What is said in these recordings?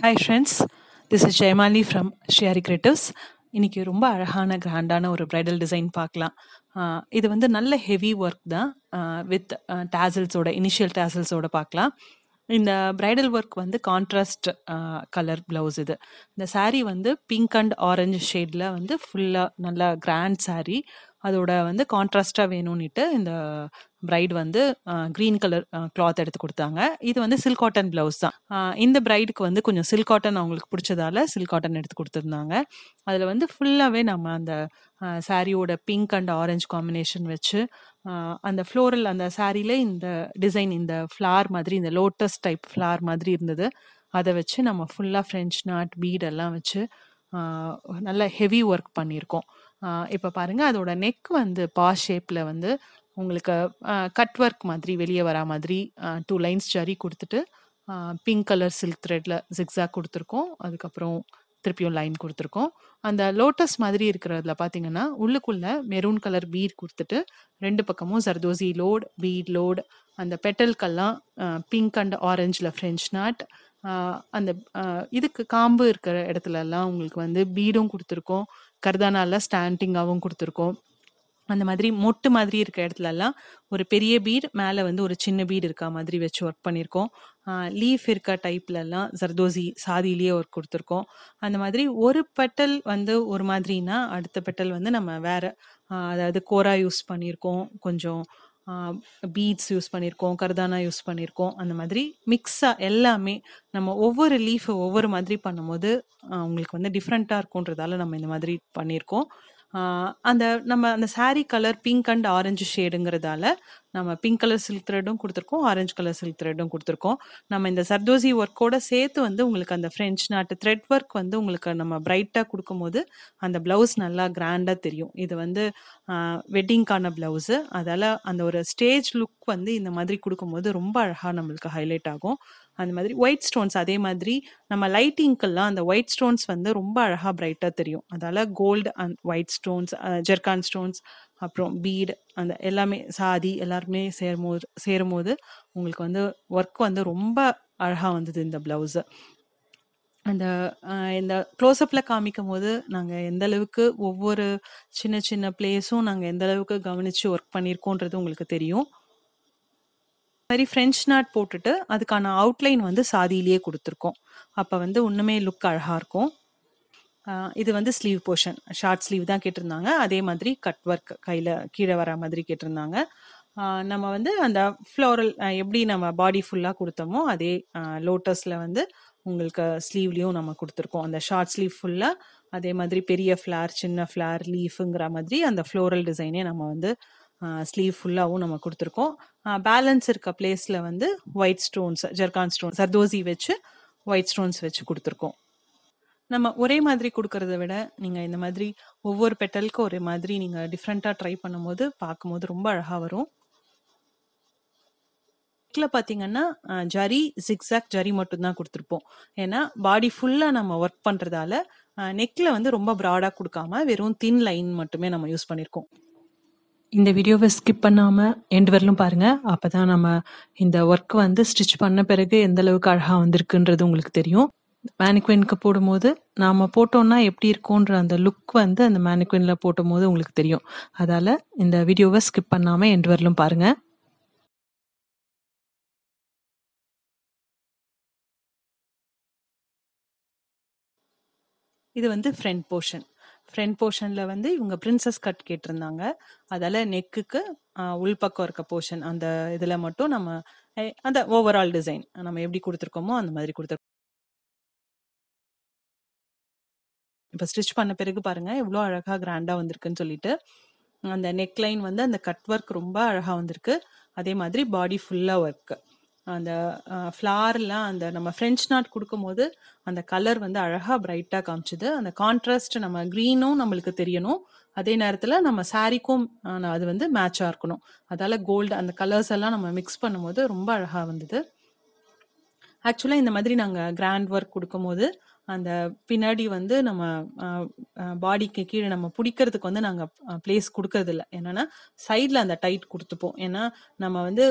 Hi friends this is Jayamali from Shiyari creatives இன்றைக்கி ரொம்ப அழகான கிராண்டான ஒரு ப்ரைடல் டிசைன் பார்க்கலாம் இது வந்து நல்ல ஹெவி ஒர்க் தான் வித் டேசல்ஸோட இனிஷியல் டேசல்ஸோட பார்க்கலாம் இந்த பிரைடல் ஒர்க் வந்து கான்ட்ராஸ்ட் கலர் ப்ளவுஸ் இது இந்த சாரீ வந்து பிங்க் அண்ட் ஆரஞ்சு ஷேடில் வந்து ஃபுல்லாக நல்லா கிராண்ட் சாரீ அதோட வந்து கான்ட்ராஸ்டாக வேணும்னுட்டு இந்த பிரைட் வந்து க்ரீன் கலர் கிளாத் எடுத்து கொடுத்தாங்க இது வந்து சில்க் காட்டன் பிளவுஸ் தான் இந்த பிரைடுக்கு வந்து கொஞ்சம் சில்க் காட்டன் அவங்களுக்கு பிடிச்சதால சில்க் காட்டன் எடுத்து கொடுத்துருந்தாங்க அதில் வந்து ஃபுல்லாகவே நம்ம அந்த சாரியோட பிங்க் அண்ட் ஆரஞ்சு காம்பினேஷன் வச்சு அந்த ஃப்ளோரல் அந்த சாரியில இந்த டிசைன் இந்த ஃப்ளார் மாதிரி இந்த லோட்டஸ் டைப் ஃப்ளார் மாதிரி இருந்தது அதை வச்சு நம்ம ஃபுல்லாக ஃப்ரெஞ்ச் நாட் பீடெல்லாம் வச்சு நல்லா ஹெவி ஒர்க் பண்ணியிருக்கோம் இப்போ பாருங்க அதோட நெக் வந்து பா ஷேப்பில் வந்து உங்களுக்கு கட் ஒர்க் மாதிரி வெளியே வரா மாதிரி டூ லைன்ஸ் ஜரி கொடுத்துட்டு பிங்க் கலர் சில்க் த்ரெட்டில் ஜிக்ஸாக் கொடுத்துருக்கோம் அதுக்கப்புறம் திருப்பியும் லைன் கொடுத்துருக்கோம் அந்த லோட்டஸ் மாதிரி இருக்கிறதுல பார்த்தீங்கன்னா உள்ளுக்குள்ளே மெரூன் கலர் பீட் கொடுத்துட்டு ரெண்டு பக்கமும் சர்தோசி லோட் பீட் லோட் அந்த பெட்டல்கெல்லாம் பிங்க் அண்ட் ஆரஞ்சில் ஃப்ரெஞ்ச் நாட் அந்த இதுக்கு காம்பு இருக்கிற இடத்துல எல்லாம் உங்களுக்கு வந்து பீடும் கொடுத்துருக்கோம் கர்தானால ஸ்டாண்டிங்காகவும் கொடுத்துருக்கோம் அந்த மாதிரி மொட்டு மாதிரி இருக்க இடத்துலலாம் ஒரு பெரிய பீட் மேலே வந்து ஒரு சின்ன பீட் இருக்கா மாதிரி வச்சு ஒர்க் பண்ணியிருக்கோம் லீஃப் இருக்க எல்லாம் ஜர்தோசி சாதியிலேயே ஒர்க் கொடுத்துருக்கோம் அந்த மாதிரி ஒரு பெட்டல் வந்து ஒரு மாதிரினா அடுத்த பெட்டல் வந்து நம்ம வேற அதாவது கோரா யூஸ் பண்ணியிருக்கோம் கொஞ்சம் பீட்ஸ் யூஸ் பண்ணியிருக்கோம் கர்தானா யூஸ் பண்ணியிருக்கோம் அந்த மாதிரி மிக்ஸாக எல்லாமே நம்ம ஒவ்வொரு லீஃபை ஒவ்வொரு மாதிரி பண்ணும்போது உங்களுக்கு வந்து டிஃப்ரெண்ட்டாக இருக்குன்றதால நம்ம இந்த மாதிரி பண்ணியிருக்கோம் அந்த நம்ம அந்த sari colour pink and orange ஷேடுங்கிறதால நம்ம பிங்க் கலர் சில்க் த்ரெட்டும் கொடுத்துருக்கோம் ஆரஞ்சு கலர் சில்க் த்ரெட்டும் கொடுத்துருக்கோம் நம்ம இந்த சர்தோசி ஒர்க்கோட சேர்த்து வந்து உங்களுக்கு அந்த ஃப்ரெஞ்ச் நாட்டு த்ரெட் ஒர்க் வந்து உங்களுக்கு நம்ம பிரைட்டாக கொடுக்கும்போது அந்த ப்ளவுஸ் நல்லா கிராண்டாக தெரியும் இது வந்து வெட்டிங்க்கான ப்ளவுஸு அதால் அந்த ஒரு ஸ்டேஜ் லுக் வந்து இந்த மாதிரி கொடுக்கும்போது ரொம்ப அழகாக நம்மளுக்கு ஹைலைட் ஆகும் அந்த மாதிரி ஒயிட் ஸ்டோன்ஸ் அதே மாதிரி நம்ம லைட்டிங்க்கெல்லாம் அந்த ஒயிட் ஸ்டோன்ஸ் வந்து ரொம்ப அழகாக பிரைட்டாக தெரியும் அதால் gold and white stones zircon stones அப்புறம் பீடு அந்த எல்லாமே சாதி எல்லாருமே சேரும்போது சேரும்போது உங்களுக்கு வந்து ஒர்க் வந்து ரொம்ப அழகாக வந்தது இந்த ப்ளவுஸு அந்த இந்த க்ளோஸ்அப்பில் காமிக்கும் போது நாங்கள் எந்த அளவுக்கு ஒவ்வொரு சின்ன சின்ன பிளேஸும் நாங்கள் எந்த அளவுக்கு கவனித்து ஒர்க் பண்ணியிருக்கோன்றது உங்களுக்கு தெரியும் மாதிரி ஃப்ரெஞ்ச் நாட் போட்டுட்டு அதுக்கான அவுட்லைன் வந்து சாதியிலேயே கொடுத்துருக்கோம் அப்போ வந்து ஒன்றுமே லுக் அழகாக இருக்கும் இது வந்து ஸ்லீவ் போர்ஷன் ஷார்ட் ஸ்லீவ் தான் கேட்டிருந்தாங்க அதே மாதிரி கட் ஒர்க் கையில் கீழே வர மாதிரி கேட்டிருந்தாங்க நம்ம வந்து அந்த ஃப்ளோரல் எப்படி நம்ம பாடி ஃபுல்லாக கொடுத்தோமோ அதே லோட்டஸில் வந்து உங்களுக்கு ஸ்லீவ்லேயும் நம்ம கொடுத்துருக்கோம் அந்த ஷார்ட் ஸ்லீவ் ஃபுல்லாக அதே மாதிரி பெரிய ஃப்ளார் சின்ன ஃப்ளார் லீஃபுங்கிற மாதிரி அந்த ஃப்ளோரல் டிசைனே நம்ம வந்து ஸ்லீவ் ஃபுல்லாகவும் நம்ம கொடுத்துருக்கோம் பேலன்ஸ் இருக்க பிளேஸில் வந்து white stones zircon stone zardozi வச்சு ஒயிட் ஸ்டோன்ஸ் வச்சு கொடுத்துருக்கோம் நம்ம ஒரே மாதிரி கொடுக்கறத விட நீங்கள் இந்த மாதிரி ஒவ்வொரு பெட்டலுக்கும் ஒரே மாதிரி நீங்கள் டிஃப்ரெண்ட்டாக ட்ரை பண்ணும்போது பார்க்கும்போது ரொம்ப அழகாக வரும் நெக்கில் பார்த்தீங்கன்னா ஜரி சிக்ஸாக் ஜரி மட்டும்தான் கொடுத்துருப்போம் ஏன்னா பாடி ஃபுல்லாக நம்ம ஒர்க் பண்ணுறதால நெக்கில் வந்து ரொம்ப ப்ராடாக கொடுக்காம வெறும் தின் லைன் மட்டுமே நம்ம யூஸ் பண்ணியிருக்கோம் இந்த வீடியோவை ஸ்கிப் பண்ணாமல் எண்டு வரலும் பாருங்கள் அப்போ தான் நம்ம இந்த ஒர்க் வந்து ஸ்டிச் பண்ண பிறகு எந்த அளவுக்கு அழகாக வந்திருக்குன்றது உங்களுக்கு தெரியும் மேனிக்வின்க்கு போடும்போது நாம் போட்டோன்னா எப்படி இருக்கும்ன்ற அந்த லுக் வந்து அந்த போட்டும் போது உங்களுக்கு தெரியும் அதால் இந்த வீடியோவை ஸ்கிப் பண்ணாமல் எண்டு வரலும் பாருங்கள் இது வந்து ஃப்ரண்ட் போர்ஷன் ஃப்ரண்ட் போர்ஷனில் வந்து இவங்க பிரின்சஸ் கட் கேட்டிருந்தாங்க அதால் நெக்குக்கு உள்பக்கம் இருக்க போர்ஷன் அந்த இதில் மட்டும் நம்ம அந்த ஓவரால் டிசைன் நம்ம எப்படி கொடுத்துருக்கோமோ அந்த மாதிரி கொடுத்துருக்கோம் இப்போ ஸ்டிச் பண்ண பிறகு பாருங்க எவ்வளோ அழகாக கிராண்டா வந்திருக்குன்னு சொல்லிட்டு அந்த நெக்லைன் வந்து அந்த கட் ஒர்க் ரொம்ப அழகாக வந்திருக்கு அதே மாதிரி பாடி ஃபுல்லாக ஒர்க்கு அந்த ஃப்ளார்லாம் அந்த நம்ம ஃப்ரெஞ்ச் நாட் கொடுக்கும்போது அந்த கலர் வந்து அழகாக பிரைட்டாக காமிச்சுது அந்த கான்ட்ராஸ்ட் நம்ம க்ரீனும் நம்மளுக்கு தெரியணும் அதே நேரத்தில் நம்ம சாரிக்கும் அது வந்து மேட்சாக இருக்கணும் அதால் கோல்டு அந்த கலர்ஸ் எல்லாம் நம்ம மிக்ஸ் பண்ணும்போது ரொம்ப அழகாக வந்தது ஆக்சுவலாக இந்த மாதிரி நாங்கள் கிராண்ட் ஒர்க் கொடுக்கும்போது அந்த பின்னாடி வந்து நம்ம பாடிக்கு கீழே நம்ம பிடிக்கிறதுக்கு வந்து நாங்கள் பிளேஸ் கொடுக்கறது இல்லை என்னன்னா சைடில் அந்த டைட் கொடுத்துப்போம் ஏன்னா நம்ம வந்து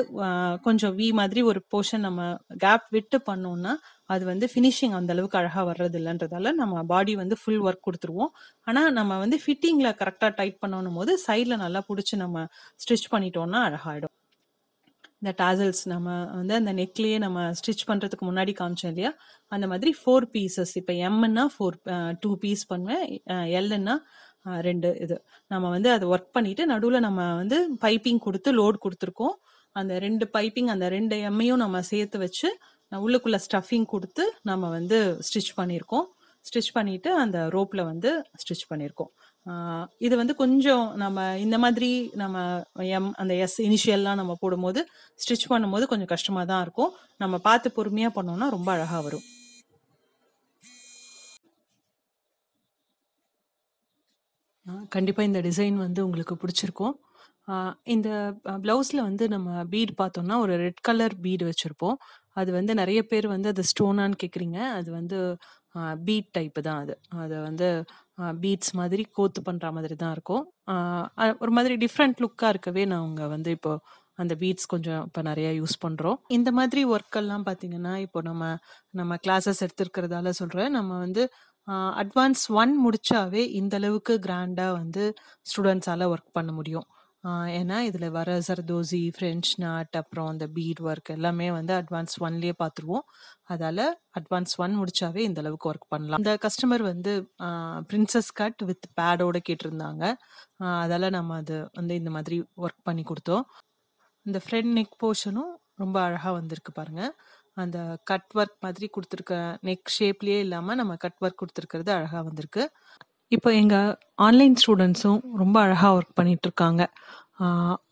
கொஞ்சம் வி மாதிரி ஒரு போர்ஷன் நம்ம கேப் விட்டு பண்ணோம்னா அது வந்து ஃபினிஷிங் அந்த அளவுக்கு அழகாக வர்றது இல்லைன்றதால நம்ம பாடி வந்து ஃபுல் ஒர்க் கொடுத்துருவோம் ஆனால் நம்ம வந்து ஃபிட்டிங்கில் கரெக்டாக டைட் பண்ணணும் போது சைடில் நல்லா பிடிச்சி நம்ம ஸ்டிச் பண்ணிட்டோம்னா அழகாயிடும் இந்த டாசல்ஸ் நம்ம வந்து அந்த நெக்லேயே நம்ம ஸ்டிச் பண்ணுறதுக்கு முன்னாடி காமிச்சோம் இல்லையா அந்த மாதிரி ஃபோர் பீசஸ் இப்போ எம்னா ஃபோர் டூ பீஸ் பண்ணுவேன் எல்லுன்னா ரெண்டு இது நம்ம வந்து அதை ஒர்க் பண்ணிட்டு நடுவில் நம்ம வந்து பைப்பிங் கொடுத்து லோட் கொடுத்துருக்கோம் அந்த ரெண்டு பைப்பிங் அந்த ரெண்டு எம்மையும் நம்ம சேர்த்து வச்சு உள்ளுக்குள்ள ஸ்டஃபிங் கொடுத்து நம்ம வந்து ஸ்டிச் பண்ணியிருக்கோம் ஸ்டிச் பண்ணிட்டு அந்த ரோப்ல வந்து ஸ்டிச் பண்ணியிருக்கோம் இது வந்து கொஞ்சம் நம்ம இந்த மாதிரி நம்ம எம் அந்த எஸ் இனிஷியல்லாம் நம்ம போடும்போது ஸ்டிச் பண்ணும்போது கொஞ்சம் கஷ்டமாக தான் இருக்கும் நம்ம பார்த்து பொறுமையாக பண்ணோம்னா ரொம்ப அழகாக வரும் கண்டிப்பாக இந்த டிசைன் வந்து உங்களுக்கு பிடிச்சிருக்கும் இந்த பிளவுஸில் வந்து நம்ம பீட் பார்த்தோம்னா ஒரு ரெட் கலர் பீடு வச்சுருப்போம் அது வந்து நிறைய பேர் வந்து அது ஸ்டோனான்னு கேட்குறீங்க அது வந்து பீட் டைப்பு தான் அது அது வந்து பீட்ஸ் மாதிரி கோத்து பண்ணுற மாதிரி தான் இருக்கும் ஒரு மாதிரி டிஃப்ரெண்ட் லுக்காக இருக்கவே நாங்கள் வந்து இப்போ அந்த பீட்ஸ் கொஞ்சம் இப்போ நிறைய யூஸ் பண்ணுறோம் இந்த மாதிரி ஒர்க்கெல்லாம் பார்த்தீங்கன்னா இப்போ நம்ம நம்ம கிளாஸஸ் எடுத்துருக்கிறதால சொல்கிறேன் நம்ம வந்து அட்வான்ஸ் ஒன் முடிச்சாவே இந்த அளவுக்கு கிராண்டாக வந்து ஸ்டூடெண்ட்ஸால் ஒர்க் பண்ண முடியும் ஏன்னா, இதில் வர சர்தோசி ஃப்ரெஞ்ச் நாட் அப்புறம் அந்த பீட் ஒர்க் எல்லாமே வந்து அட்வான்ஸ் ஒன்லேயே பார்த்துருவோம் அதால் அட்வான்ஸ் ஒன் முடிச்சாவே இந்த அளவுக்கு ஒர்க் பண்ணலாம். இந்த கஸ்டமர் வந்து பிரின்சஸ் கட் வித் பேடோட கேட்டிருந்தாங்க. அதால் நம்ம அது வந்து இந்த மாதிரி ஒர்க் பண்ணி கொடுத்தோம் இந்த ஃப்ரெண்ட் நெக் போர்ஷனும் ரொம்ப அழகாக வந்திருக்கு பாருங்க. அந்த கட் ஒர்க் மாதிரி கொடுத்துருக்க நெக் ஷேப்லேயே இல்லாமல் நம்ம கட் ஒர்க் கொடுத்துருக்கிறது அழகாக வந்திருக்கு. இப்போ எங்கள் ஆன்லைன் ஸ்டூடெண்ட்ஸும் ரொம்ப அழகாக ஒர்க் பண்ணிகிட்ருக்காங்க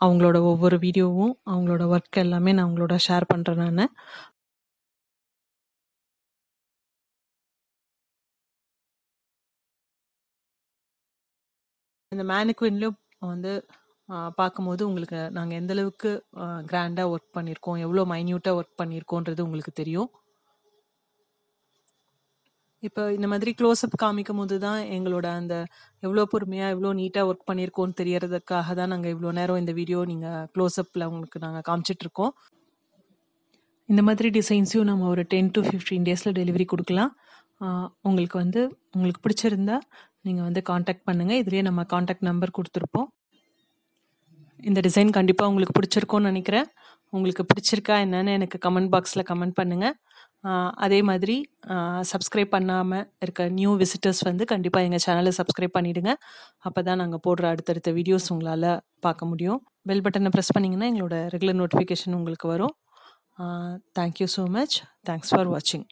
அவங்களோட ஒவ்வொரு வீடியோவும் அவங்களோட ஒர்க் எல்லாமே நான் அவங்களோட ஷேர் பண்ணுறேன் நான் இந்த மேனுக்வின்லையும் வந்து பார்க்கும்போது உங்களுக்கு நாங்கள் எந்தளவுக்கு கிராண்டாக ஒர்க் பண்ணியிருக்கோம் எவ்வளோ மைன்யூட்டாக ஒர்க் பண்ணியிருக்கோன்றது உங்களுக்கு தெரியும் இப்போ இந்த மாதிரி க்ளோஸ்அப் காமிக்கும் போது தான் எங்களோட அந்த எவ்வளோ பொறுமையாக எவ்வளோ நீட்டாக ஒர்க் பண்ணியிருக்கோம்னு தெரியறதுக்காக தான் நாங்கள் இவ்வளோ நேரம் இந்த வீடியோ நீங்கள் க்ளோஸ்அப்பில் உங்களுக்கு நாங்கள் காமிச்சிட்ருக்கோம் இந்த மாதிரி டிசைன்ஸையும் நம்ம ஒரு டென் டு ஃபிஃப்டீன் டேஸில் டெலிவரி கொடுக்கலாம் உங்களுக்கு வந்து உங்களுக்கு பிடிச்சிருந்தா நீங்கள் வந்து காண்டாக்ட் பண்ணுங்கள் இதுலேயே நம்ம காண்டாக்ட் நம்பர் கொடுத்துருப்போம் இந்த டிசைன் கண்டிப்பாக உங்களுக்கு பிடிச்சிருக்கும்னு நினைக்கிறேன் உங்களுக்கு பிடிச்சிருக்கா என்னன்னு எனக்கு கமெண்ட் பாக்ஸில் கமெண்ட் பண்ணுங்கள் அதே மாதிரி சப்ஸ்கிரைப் பண்ணாமல் இருக்க நியூ விசிட்டர்ஸ் வந்து கண்டிப்பாக எங்கள் சேனலை சப்ஸ்கிரைப் பண்ணிவிடுங்க அப்போ தான் நாங்கள் போடுற அடுத்தடுத்த வீடியோஸ் உங்களால் பார்க்க முடியும் பெல் பட்டனை ப்ரெஸ் பண்ணிங்கன்னா எங்களோட ரெகுலர் நோட்டிஃபிகேஷன் உங்களுக்கு வரும் thank you so much thanks for வாட்சிங்